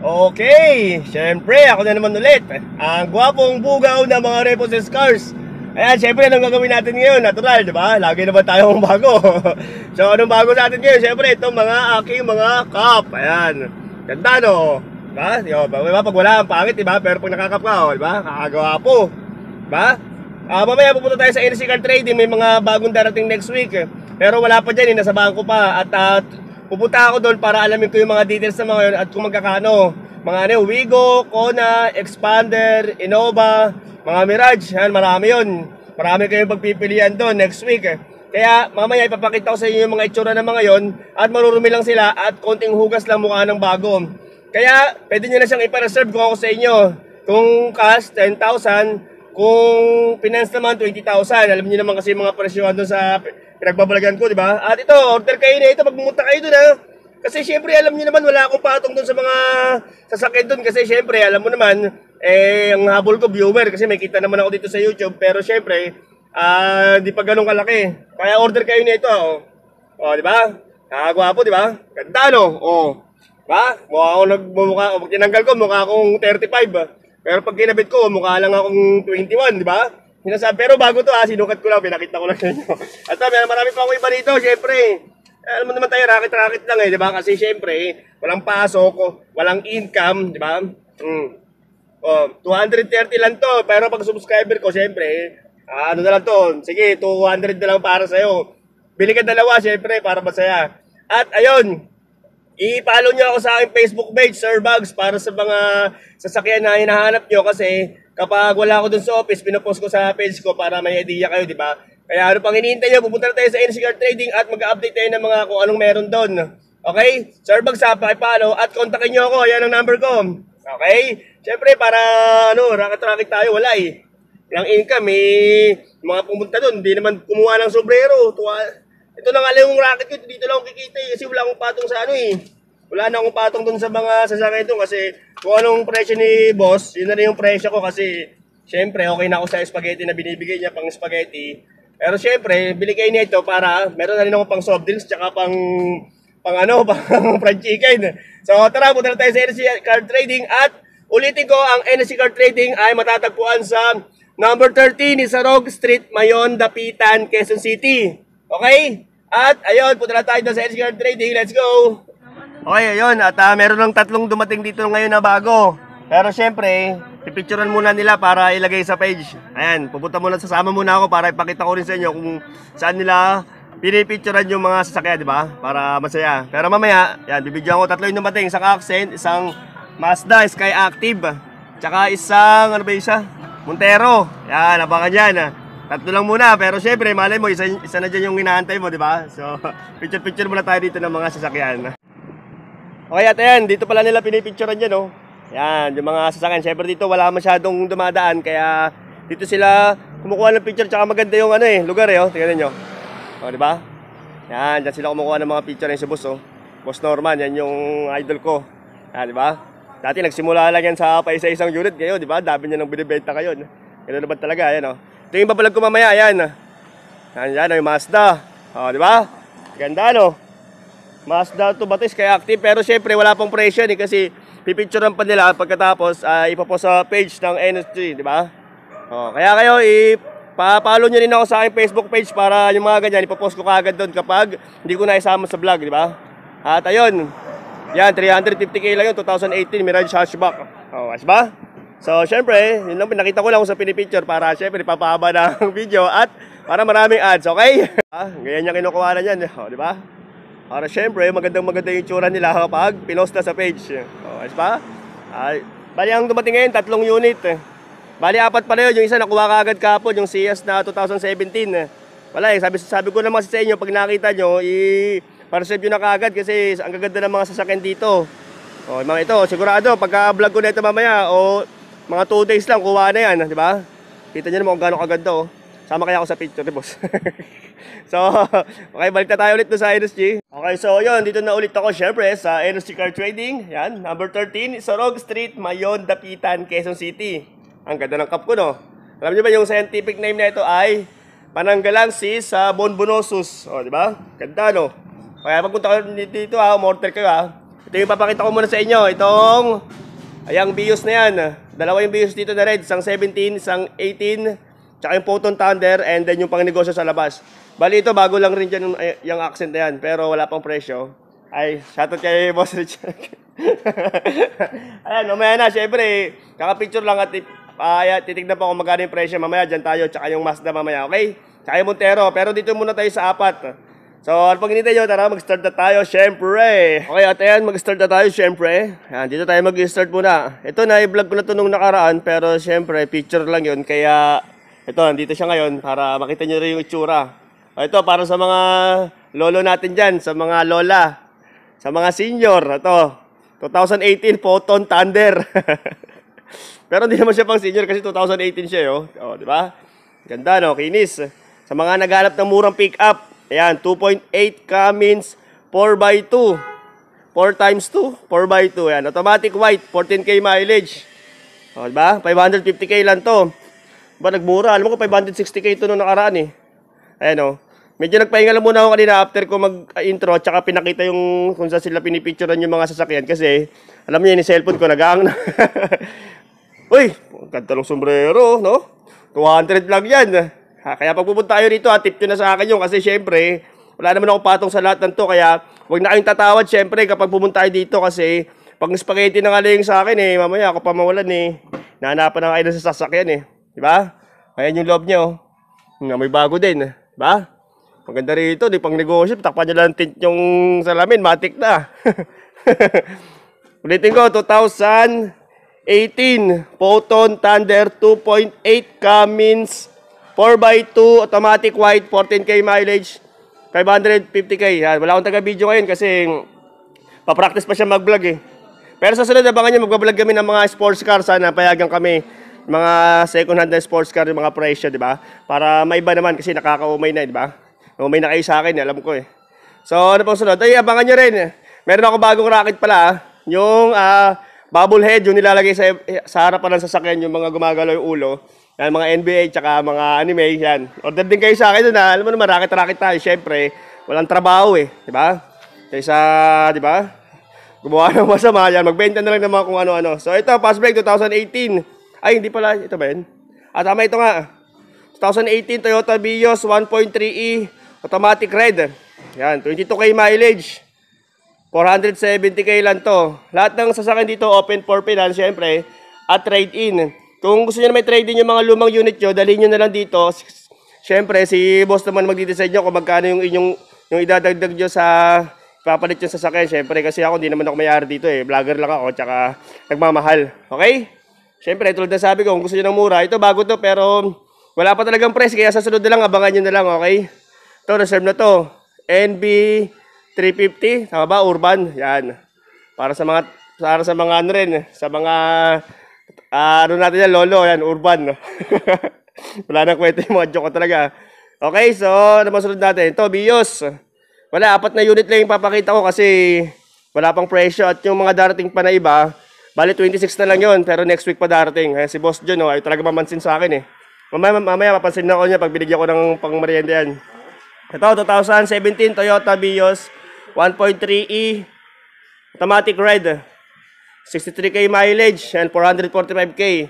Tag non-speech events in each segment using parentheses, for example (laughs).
Okay, syempre ako na naman ulit Ang gwapong bugaw ng mga Reposes Cars Ayan, syempre anong gagawin natin ngayon? Natural, di ba? Lagi naman tayong (laughs) bago So anong bago sa atin ngayon? Syempre itong mga aking mga cup Ayan, ganda no? Diba? Yo, diba? Pag wala, ang pangit, ba? Pero pag nakakap ka, oh, di ba? Kakagawa po ba? Diba? Uh, ah, mamaya pupunta tayo sa NC Car Trading May mga bagong darating next week Pero wala pa dyan, eh, nasa bangko pa At uh, Pupunta ako doon para alamin ko yung mga details na mga yun at kung magkakano. Mga ano, Wigo, Kona, Expander, Innova, mga Mirage, yan, marami yun. Marami kayong pagpipilian doon next week. Eh. Kaya mamaya ipapakita ko sa inyo yung mga itsura ng mga yon at marurumi lang sila at konting hugas lang mukha ng bago. Kaya pwede nyo na siyang ipareserve ko ako sa inyo. Kung cash, 10,000. Kung finance naman, 20,000. Alam niyo naman kasi mga presyo doon sa pinagbabalagan ko, di ba? At ito, order kayo na ito, magmumunta kayo doon, ha? Kasi syempre, alam niyo naman, wala akong patong doon sa mga sasakyan doon. Kasi syempre, alam mo naman, eh, ang habol ko, viewer, kasi may kita naman ako dito sa YouTube. Pero syempre, ah, di pa ganun kalaki. Kaya order kayo na ito, oh. Oh, di ba? Nakagwapo, di ba? Ganda, no? Oh. Ba? Mukha ako nagmumukha, pag tinanggal ko, mukha akong 35. Pero pag kinabit ko, mukha lang akong 21, di ba? Sinasabi, pero bago to ha, ah, sinukat ko lang, pinakita ko lang sa inyo. At sabi, marami pa akong iba dito, syempre. Eh, alam mo naman tayo, racket-racket lang eh, di ba? Kasi syempre, walang pasok, walang income, di ba? Mm. Oh, 230 lang to, pero pag subscriber ko, syempre, ah, ano na lang to, sige, 200 na lang para sa'yo. Bili ka dalawa, syempre, para masaya. At ayun, I-follow niyo ako sa aking Facebook page, Sir Bugs, para sa mga sasakyan na hinahanap niyo kasi kapag wala ako dun sa office, pinopost ko sa page ko para may idea kayo, di ba? Kaya ano pang hinihintay nyo, pupunta na tayo sa NCR Trading at mag-update tayo ng mga kung anong meron doon. Okay? Sir Bugs, ha, follow at kontakin niyo ako. Yan ang number ko. Okay? Siyempre, para ano, racket-racket tayo, wala eh. Walang income eh. Mga pumunta doon, hindi naman kumuha ng sobrero. Tuwa, ito na nga lang yung racket ko, dito lang kikita eh, kasi wala akong patong sa ano eh wala na akong patong dun sa mga sasakay doon kasi kung anong presyo ni boss, yun na rin yung presyo ko kasi syempre okay na ako sa spaghetti na binibigay niya pang spaghetti. Pero syempre, binigay niya ito para meron na rin ako pang soft drinks tsaka pang pang ano, (laughs) pang fried chicken. So tara, punta na tayo sa NSC Card Trading at ulitin ko ang NSC Card Trading ay matatagpuan sa number 13 ni Sarog Street, Mayon, Dapitan, Quezon City. Okay? At ayun, punta na tayo sa NSC Card Trading. Let's go! Okay, ayun. At uh, meron lang tatlong dumating dito ngayon na bago. Pero syempre, pipicturean muna nila para ilagay sa page. Ayan, pupunta muna, sasama muna ako para ipakita ko rin sa inyo kung saan nila pinipicturean yung mga sasakyan, di ba? Para masaya. Pero mamaya, yan, bibigyan ko tatlo yung dumating. Isang Accent, isang Mazda Sky Active, tsaka isang, ano ba isa? Montero. Yan, abangan yan. Tatlo lang muna, pero syempre, malay mo, isa, isa na dyan yung hinahantay mo, di ba? So, (laughs) picture-picture muna tayo dito ng mga sasakyan. Okay, at ayan, dito pala nila pinipicturean yan, oh. Yan, yung mga sasakyan. Siyempre dito wala masyadong dumadaan, kaya dito sila kumukuha ng picture, tsaka maganda yung ano eh, lugar eh, oh. Tingnan niyo. Oh, di ba? Yan, diyan sila kumukuha ng mga picture ng si Boss, oh. Boss Norman, yan yung idol ko. Yan, di ba? Dati nagsimula lang yan sa isa isang unit kayo, di ba? Dami niya nang binibenta kayo. Ganun naman talaga, ayan, oh. Tingin pa vlog ko mamaya, ayan. Yan, yan, oh, yung Mazda. Oh, di ba? Ganda, no? Mas to batis kaya active pero syempre wala pong presyo ni eh, kasi pipicturean pa nila pagkatapos uh, ah, ipopost sa page ng NSG, di ba? Oh, kaya kayo ipa-follow niyo rin ako sa aking Facebook page para yung mga ganyan ipopost ko kagad doon kapag hindi ko na isama sa vlog, di ba? At ayun. Yan 350k lang yun 2018 Mirage hatchback. Oh, as ba? So, syempre, yun lang pinakita ko lang sa pinipicture para syempre papahaba ng video at para maraming ads, okay? (laughs) ah, ganyan niya kinukuha na niyan, oh, di ba? Para syempre, magandang maganda yung tsura nila kapag pinost na sa page. O, oh, ayos pa? Ay, bali ang dumating ngayon, tatlong unit. Bali, apat pala na yun. Yung isa nakuha ka agad kapon, yung CS na 2017. Wala eh, sabi, sabi ko naman sa inyo, pag nakita nyo, i-reserve nyo na kagad kasi ang gaganda ng mga sasakyan dito. O, oh, mga ito, sigurado, pagka vlog ko na ito mamaya, o oh, mga 2 days lang, kuha na yan, di ba? Kita nyo naman kung gano'ng kaganda, oh. Sama kaya ako sa picture ni boss. (laughs) so, okay, balik na tayo ulit sa NSG. Okay, so yun, dito na ulit ako syempre sa NSG Car Trading. Yan, number 13, Sorog Street, Mayon, Dapitan, Quezon City. Ang ganda ng cup ko, no? Alam niyo ba yung scientific name na ito ay Panangalansis sa Bonbonosus. O, di ba? Ganda, no? Kaya pagpunta ko dito, ha, ah, mortal ka, ha? Ah. Ito yung papakita ko muna sa inyo. Itong, ayang bios na yan. Dalawa yung bios dito na red. Isang 17, isang 18, Tsaka yung Photon Thunder and then yung pangnegosyo sa labas. Bali ito, bago lang rin dyan yung, yung accent na yan, pero wala pang presyo. Ay, shoutout kay (laughs) Boss Richard. Ayan, mamaya na, syempre, kakapicture lang at uh, titignan pa kung magkano yung presyo mamaya. Diyan tayo, tsaka yung Mazda mamaya, okay? Tsaka yung Montero, pero dito muna tayo sa apat. So, pag hinintay nyo, tara, mag-start na tayo, syempre. Okay, at ayan, mag-start na tayo, syempre. Ayan, dito tayo mag-start muna. Ito na, i-vlog ko na to nung nakaraan, pero syempre, picture lang yun, kaya ito, nandito siya ngayon para makita niyo rin yung itsura. O, ito, para sa mga lolo natin dyan, sa mga lola, sa mga senior. Ito, 2018 Photon Thunder. (laughs) Pero hindi naman siya pang senior kasi 2018 siya, yo. Eh, oh. oh, di ba? Ganda, no? Kinis. Sa mga naghanap ng murang pick-up, ayan, 2.8 Cummins 4x2. 4 times 2, 4x2. Ayan, automatic white, 14K mileage. O, oh, di ba? 550K lang to. Ba, nagmura. Alam mo ko, 560k ito nung nakaraan eh. Ayan o. Oh. Medyo nagpahinga lang muna ako kanina after ko mag-intro at saka pinakita yung kung saan sila pinipicturean yung mga sasakyan kasi alam niyo yun, yung cellphone ko nagaang na. (laughs) Uy, ganda ng sombrero, no? 200 lang yan. Ha, kaya pag pupunta kayo dito, ha, tip nyo na sa akin yun kasi syempre, wala naman ako patong sa lahat ng to kaya wag na kayong tatawad syempre kapag pumunta kayo dito kasi pag spaghetti na nga sa akin eh, mamaya ako pa mawalan eh. Nahanapan na kayo sa sasakyan eh. Di ba? Ayan yung loob niya, oh. Nga, may bago din, di ba? Maganda rito, di pang negosyo, takpan niya lang tint yung salamin, matik na. (laughs) Ulitin ko, 2018 Photon Thunder 2.8 Cummins 4x2 automatic white 14k mileage 550k. Yan. Wala akong taga-video ngayon kasi papractice pa siya mag-vlog eh. Pero sa sunod, abangan nyo, mag-vlog kami ng mga sports car. Sana payagan kami mga second hand na sports car, yung mga presyo, di ba? Para may iba naman kasi nakakaumay na, di ba? Umay na kayo sa akin, alam ko eh. So, ano pang sunod? Ay, abangan nyo rin. Meron ako bagong racket pala, ah. Yung uh, bubble head, yung nilalagay sa, sa harapan ng sasakyan, yung mga gumagalaw yung ulo. Yan, mga NBA, tsaka mga anime, yan. Order din kayo sa akin doon, ah. Alam mo naman, racket-racket tayo, syempre. Walang trabaho eh, di ba? Kaysa, di ba? Gumawa (laughs) ng masama yan. Magbenta na lang ng mga kung ano-ano. So, ito, fast 2018. Ay, hindi pala. Ito ba yun? At ah, tama ito nga. 2018 Toyota Vios 1.3e e automatic red. Yan, 22k mileage. 470k lang to. Lahat ng sasakyan dito open for finance syempre at trade-in. Kung gusto niyo na may trade-in yung mga lumang unit nyo, dalhin niyo na lang dito. Syempre si boss naman magdi decide niyo kung magkano yung inyong yung idadagdag niyo sa papalit yung sasakyan. Syempre kasi ako hindi naman ako may-ari dito eh. Vlogger lang ako tsaka nagmamahal. Okay? Siyempre, tulad na sabi ko, kung gusto nyo ng mura, ito bago to, pero wala pa talagang price, kaya sa sunod na lang, abangan nyo na lang, okay? Ito, reserve na to. NB 350, tama ba? Urban, yan. Para sa mga, para sa mga ano rin, sa mga, uh, ano natin yan, lolo, yan, urban. (laughs) wala nang kwento yung mga joke ko talaga. Okay, so, ano masunod natin? Ito, BIOS. Wala, apat na unit lang yung papakita ko kasi wala pang presyo at yung mga darating pa na iba, Bali, 26 na lang yon pero next week pa darating. Kaya eh, si Boss John, oh, ay talaga mamansin sa akin eh. Mamaya, mamaya papansin na ako niya pag binigyan ko ng pangmerienda yan. Ito, 2017 Toyota Vios 1.3e e, automatic red. 63k mileage and 445k.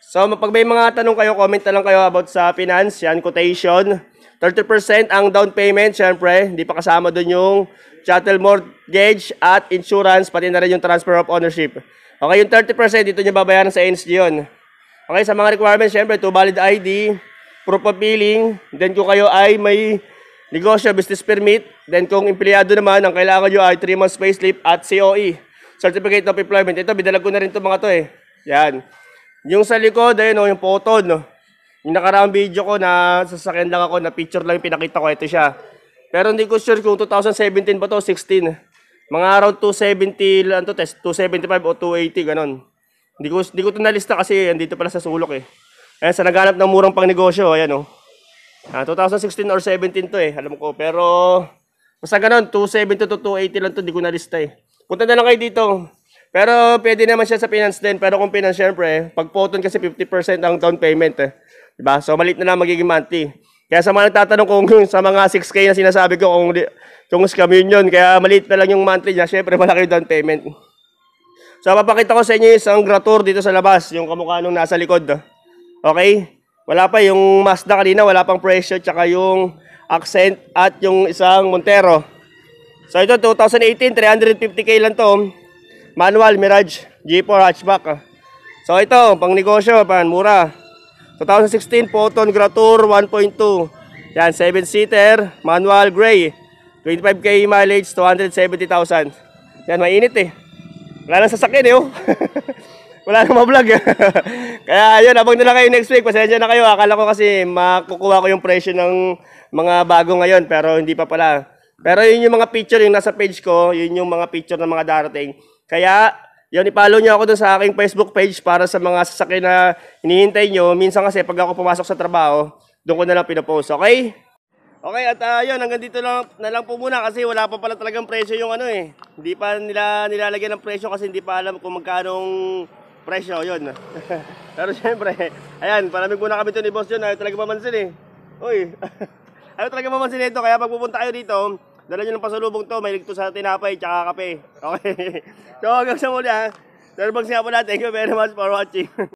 So, pag may mga tanong kayo, comment na lang kayo about sa finance, yan, quotation. 30% ang down payment, syempre, hindi pa kasama dun yung chattel mortgage at insurance, pati na rin yung transfer of ownership. Okay, yung 30%, dito nyo babayaran sa NSG yun. Okay, sa mga requirements, syempre, to valid ID, proof of billing, then kung kayo ay may negosyo, business permit, then kung empleyado naman, ang kailangan nyo ay 3 months payslip at COE, Certificate of Employment. Ito, binalag ko na rin itong mga to eh. Yan. Yung sa likod, ayun o, oh, yung photo, no? Oh. Yung nakaraang video ko na sasakyan lang ako, na picture lang yung pinakita ko, ito siya. Pero hindi ko sure kung 2017 ba to, 16. Mga around 270, ano to, test, 275 o 280, ganon. Hindi ko, hindi ko to nalista kasi andito pala sa sulok eh. Ayan, sa naghanap ng murang pangnegosyo, oh, ayan o. Oh. Ah, 2016 or 17 to eh, alam ko. Pero, basta ganun, 270 to 280 lang to, hindi ko nalista eh. Punta na lang kayo dito. Pero pwede naman siya sa finance din. Pero kung finance, syempre, pag Photon kasi 50% ang down payment. Eh. Diba? So, malit na lang magiging monthly. Kaya sa mga nagtatanong kung (laughs) sa mga 6K na sinasabi ko kung, kung scam yun yun, kaya maliit na lang yung monthly niya, syempre (laughs) malaki yung down payment. So, papakita ko sa inyo isang grator dito sa labas, yung kamukha nung nasa likod. Okay? Wala pa yung Mazda kanina, wala pang pressure, tsaka yung accent at yung isang Montero. So, ito 2018, 350K lang to. Manual Mirage jeep 4 hatchback. So ito, pang negosyo, pang mura. 2016 Photon Gratour 1.2. Yan, 7-seater, manual gray. 25k mileage, 270,000. Yan, mainit eh. Wala nang sasakyan eh, oh. (laughs) Wala nang mablog. (laughs) Kaya ayun abang na lang kayo next week. Pasensya na kayo. Akala ko kasi makukuha ko yung presyo ng mga bago ngayon. Pero hindi pa pala. Pero yun yung mga picture yung nasa page ko. Yun yung mga picture ng mga darating. Kaya, yun, ipollow nyo ako dun sa aking Facebook page para sa mga sasakyan na hinihintay nyo. Minsan kasi pag ako pumasok sa trabaho, doon ko na lang pinapost, okay? Okay, at uh, yun, hanggang dito lang, na lang po muna kasi wala pa pala talagang presyo yung ano eh. Hindi pa nila nilalagyan ng presyo kasi hindi pa alam kung magkanong presyo, yun. (laughs) Pero syempre, ayan, palamig muna kami to ni boss yun, ayaw talaga mamansin eh. Uy, (laughs) ayaw talaga mamansin ito, kaya pag pupunta kayo dito, Dala nyo ng pasalubong to. May ligto sa tinapay tsaka kape. Okay. (laughs) so hanggang sa muli ha. Sir Bugs nga po natin. Thank you very much for watching. (laughs)